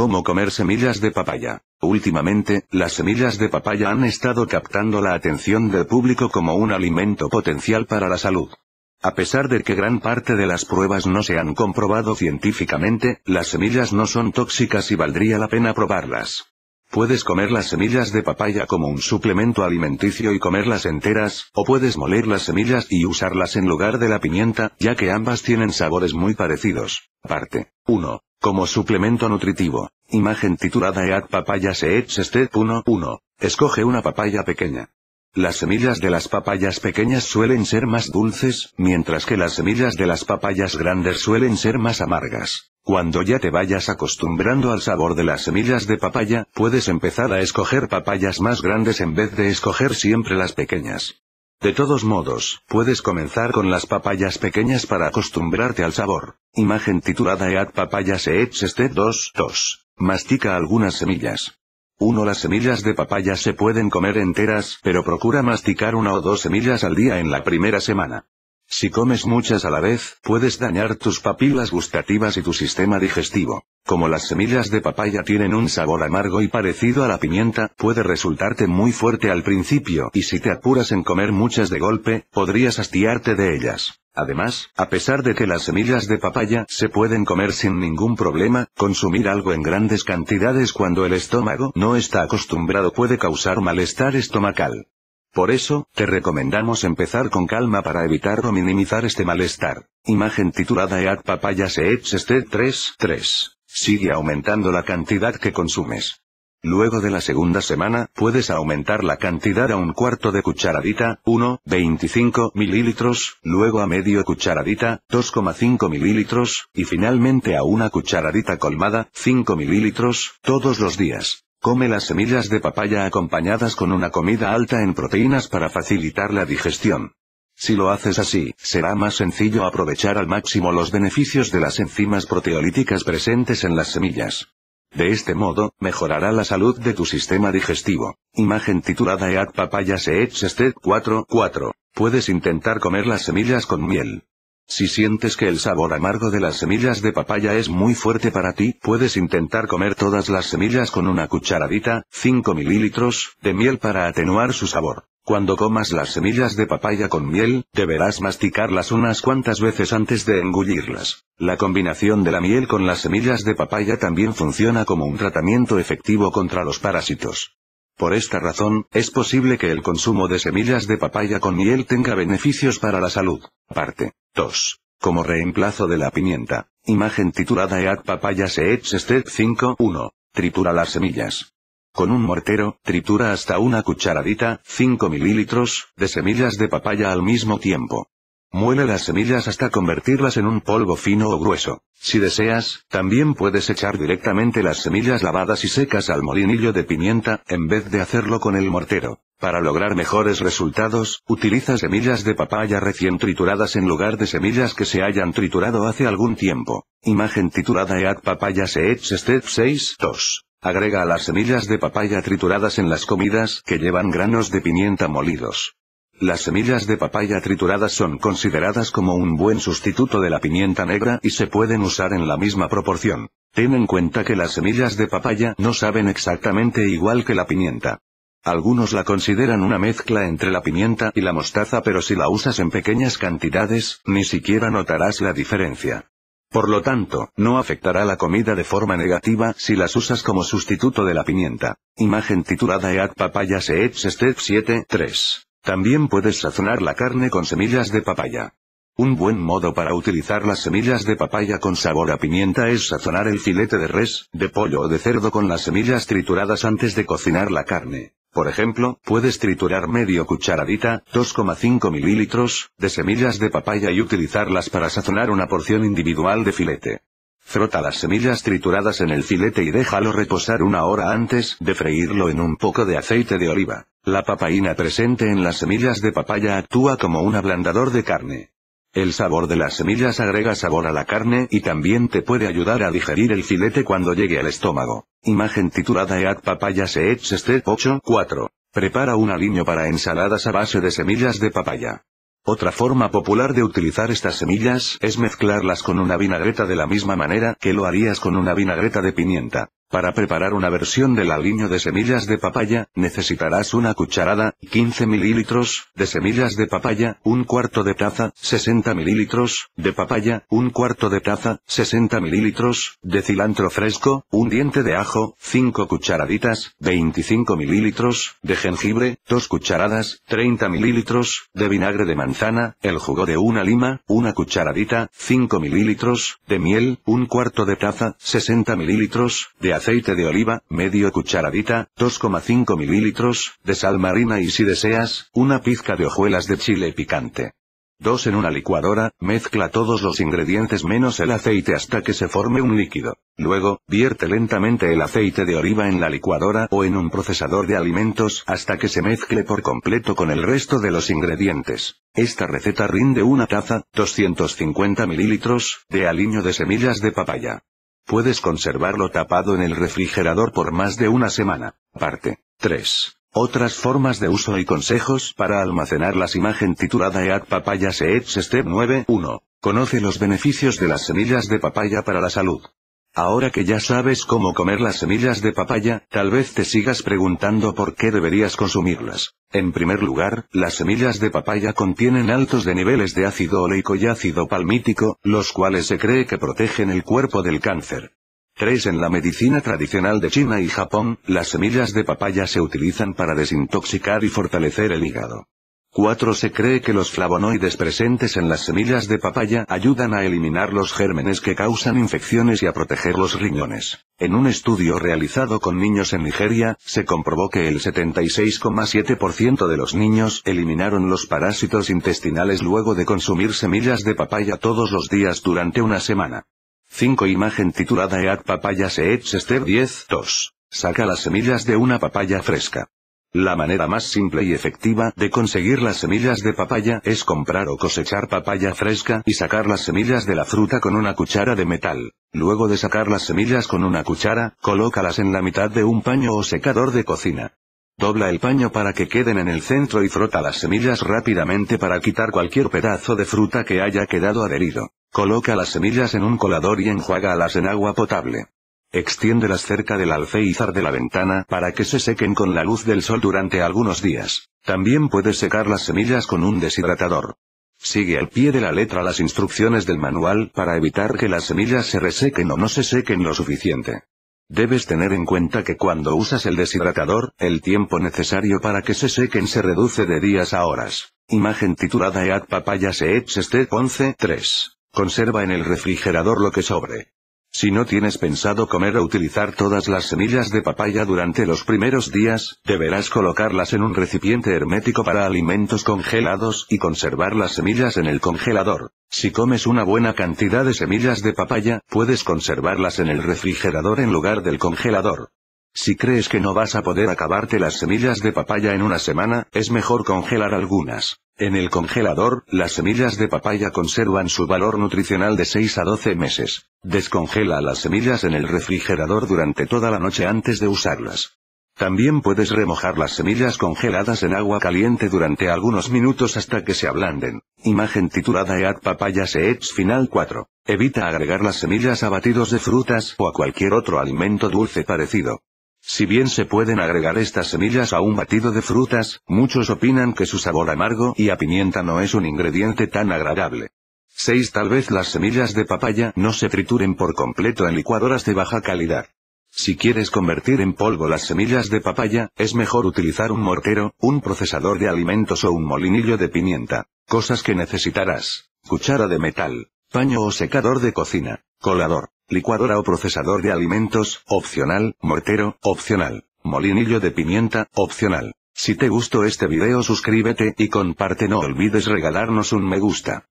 Cómo comer semillas de papaya. Últimamente, las semillas de papaya han estado captando la atención del público como un alimento potencial para la salud. A pesar de que gran parte de las pruebas no se han comprobado científicamente, las semillas no son tóxicas y valdría la pena probarlas. Puedes comer las semillas de papaya como un suplemento alimenticio y comerlas enteras, o puedes moler las semillas y usarlas en lugar de la pimienta, ya que ambas tienen sabores muy parecidos. Parte 1. Como suplemento nutritivo. Imagen titulada EAD Papaya Seeds Step 1. Escoge una papaya pequeña. Las semillas de las papayas pequeñas suelen ser más dulces, mientras que las semillas de las papayas grandes suelen ser más amargas. Cuando ya te vayas acostumbrando al sabor de las semillas de papaya, puedes empezar a escoger papayas más grandes en vez de escoger siempre las pequeñas. De todos modos, puedes comenzar con las papayas pequeñas para acostumbrarte al sabor. Imagen titulada Eat papayas eats step 2 2. Mastica algunas semillas. Uno Las semillas de papaya se pueden comer enteras, pero procura masticar una o dos semillas al día en la primera semana. Si comes muchas a la vez, puedes dañar tus papilas gustativas y tu sistema digestivo. Como las semillas de papaya tienen un sabor amargo y parecido a la pimienta, puede resultarte muy fuerte al principio y si te apuras en comer muchas de golpe, podrías hastiarte de ellas. Además, a pesar de que las semillas de papaya se pueden comer sin ningún problema, consumir algo en grandes cantidades cuando el estómago no está acostumbrado puede causar malestar estomacal. Por eso, te recomendamos empezar con calma para evitar o minimizar este malestar. Imagen titulada Papaya Seeds Step 3 3.3. Sigue aumentando la cantidad que consumes. Luego de la segunda semana, puedes aumentar la cantidad a un cuarto de cucharadita, 1,25 mililitros, luego a medio cucharadita, 2,5 mililitros, y finalmente a una cucharadita colmada, 5 mililitros, todos los días. Come las semillas de papaya acompañadas con una comida alta en proteínas para facilitar la digestión. Si lo haces así, será más sencillo aprovechar al máximo los beneficios de las enzimas proteolíticas presentes en las semillas. De este modo, mejorará la salud de tu sistema digestivo. Imagen titulada EAT Papaya Seeds 4 4. Puedes intentar comer las semillas con miel. Si sientes que el sabor amargo de las semillas de papaya es muy fuerte para ti, puedes intentar comer todas las semillas con una cucharadita, 5 mililitros, de miel para atenuar su sabor. Cuando comas las semillas de papaya con miel, deberás masticarlas unas cuantas veces antes de engullirlas. La combinación de la miel con las semillas de papaya también funciona como un tratamiento efectivo contra los parásitos. Por esta razón, es posible que el consumo de semillas de papaya con miel tenga beneficios para la salud. Parte 2. Como reemplazo de la pimienta. Imagen titulada Eat Papaya Seeds Step 5.1. Tritura las semillas. Con un mortero, tritura hasta una cucharadita, 5 mililitros, de semillas de papaya al mismo tiempo. Muele las semillas hasta convertirlas en un polvo fino o grueso. Si deseas, también puedes echar directamente las semillas lavadas y secas al molinillo de pimienta, en vez de hacerlo con el mortero. Para lograr mejores resultados, utiliza semillas de papaya recién trituradas en lugar de semillas que se hayan triturado hace algún tiempo. Imagen titulada EAT Papaya Seeds Step 6 2. Agrega las semillas de papaya trituradas en las comidas que llevan granos de pimienta molidos. Las semillas de papaya trituradas son consideradas como un buen sustituto de la pimienta negra y se pueden usar en la misma proporción. Ten en cuenta que las semillas de papaya no saben exactamente igual que la pimienta. Algunos la consideran una mezcla entre la pimienta y la mostaza pero si la usas en pequeñas cantidades, ni siquiera notarás la diferencia. Por lo tanto, no afectará la comida de forma negativa si las usas como sustituto de la pimienta. Imagen titulada EAT Papaya Seeds Step 7-3 también puedes sazonar la carne con semillas de papaya. Un buen modo para utilizar las semillas de papaya con sabor a pimienta es sazonar el filete de res, de pollo o de cerdo con las semillas trituradas antes de cocinar la carne. Por ejemplo, puedes triturar medio cucharadita, 2,5 mililitros, de semillas de papaya y utilizarlas para sazonar una porción individual de filete. Frota las semillas trituradas en el filete y déjalo reposar una hora antes de freírlo en un poco de aceite de oliva. La papaína presente en las semillas de papaya actúa como un ablandador de carne. El sabor de las semillas agrega sabor a la carne y también te puede ayudar a digerir el filete cuando llegue al estómago. Imagen titulada Eat Papaya Seeds Step 8.4. Prepara un aliño para ensaladas a base de semillas de papaya. Otra forma popular de utilizar estas semillas es mezclarlas con una vinagreta de la misma manera que lo harías con una vinagreta de pimienta. Para preparar una versión del aliño de semillas de papaya, necesitarás una cucharada, 15 mililitros, de semillas de papaya, un cuarto de taza, 60 mililitros, de papaya, un cuarto de taza, 60 mililitros, de cilantro fresco, un diente de ajo, 5 cucharaditas, 25 mililitros, de jengibre, 2 cucharadas, 30 mililitros, de vinagre de manzana, el jugo de una lima, una cucharadita, 5 mililitros, de miel, un cuarto de taza, 60 mililitros, de aceite de oliva, medio cucharadita, 2,5 mililitros, de sal marina y si deseas, una pizca de hojuelas de chile picante. 2 en una licuadora, mezcla todos los ingredientes menos el aceite hasta que se forme un líquido. Luego, vierte lentamente el aceite de oliva en la licuadora o en un procesador de alimentos hasta que se mezcle por completo con el resto de los ingredientes. Esta receta rinde una taza, 250 mililitros, de aliño de semillas de papaya. Puedes conservarlo tapado en el refrigerador por más de una semana. Parte 3. Otras formas de uso y consejos para almacenar las imagen titulada EAD Papaya Seeds Step 9.1. Conoce los beneficios de las semillas de papaya para la salud. Ahora que ya sabes cómo comer las semillas de papaya, tal vez te sigas preguntando por qué deberías consumirlas. En primer lugar, las semillas de papaya contienen altos de niveles de ácido oleico y ácido palmítico, los cuales se cree que protegen el cuerpo del cáncer. 3. En la medicina tradicional de China y Japón, las semillas de papaya se utilizan para desintoxicar y fortalecer el hígado. 4. Se cree que los flavonoides presentes en las semillas de papaya ayudan a eliminar los gérmenes que causan infecciones y a proteger los riñones. En un estudio realizado con niños en Nigeria, se comprobó que el 76,7% de los niños eliminaron los parásitos intestinales luego de consumir semillas de papaya todos los días durante una semana. 5. Imagen titulada EAT Papaya Seeds step 10. 2. Saca las semillas de una papaya fresca. La manera más simple y efectiva de conseguir las semillas de papaya es comprar o cosechar papaya fresca y sacar las semillas de la fruta con una cuchara de metal. Luego de sacar las semillas con una cuchara, colócalas en la mitad de un paño o secador de cocina. Dobla el paño para que queden en el centro y frota las semillas rápidamente para quitar cualquier pedazo de fruta que haya quedado adherido. Coloca las semillas en un colador y enjuágalas en agua potable. Extiéndelas cerca del alféizar de la ventana para que se sequen con la luz del sol durante algunos días. También puedes secar las semillas con un deshidratador. Sigue al pie de la letra las instrucciones del manual para evitar que las semillas se resequen o no se sequen lo suficiente. Debes tener en cuenta que cuando usas el deshidratador, el tiempo necesario para que se sequen se reduce de días a horas. Imagen titulada EAD Papaya Seeds 11 3. Conserva en el refrigerador lo que sobre. Si no tienes pensado comer o utilizar todas las semillas de papaya durante los primeros días, deberás colocarlas en un recipiente hermético para alimentos congelados y conservar las semillas en el congelador. Si comes una buena cantidad de semillas de papaya, puedes conservarlas en el refrigerador en lugar del congelador. Si crees que no vas a poder acabarte las semillas de papaya en una semana, es mejor congelar algunas. En el congelador, las semillas de papaya conservan su valor nutricional de 6 a 12 meses. Descongela las semillas en el refrigerador durante toda la noche antes de usarlas. También puedes remojar las semillas congeladas en agua caliente durante algunos minutos hasta que se ablanden. Imagen titulada Eat Papaya Seeds Final 4. Evita agregar las semillas a batidos de frutas o a cualquier otro alimento dulce parecido. Si bien se pueden agregar estas semillas a un batido de frutas, muchos opinan que su sabor amargo y a pimienta no es un ingrediente tan agradable. 6. Tal vez las semillas de papaya no se trituren por completo en licuadoras de baja calidad. Si quieres convertir en polvo las semillas de papaya, es mejor utilizar un mortero, un procesador de alimentos o un molinillo de pimienta. Cosas que necesitarás. Cuchara de metal. Paño o secador de cocina. Colador, licuadora o procesador de alimentos, opcional, mortero, opcional, molinillo de pimienta, opcional. Si te gustó este video suscríbete y comparte no olvides regalarnos un me gusta.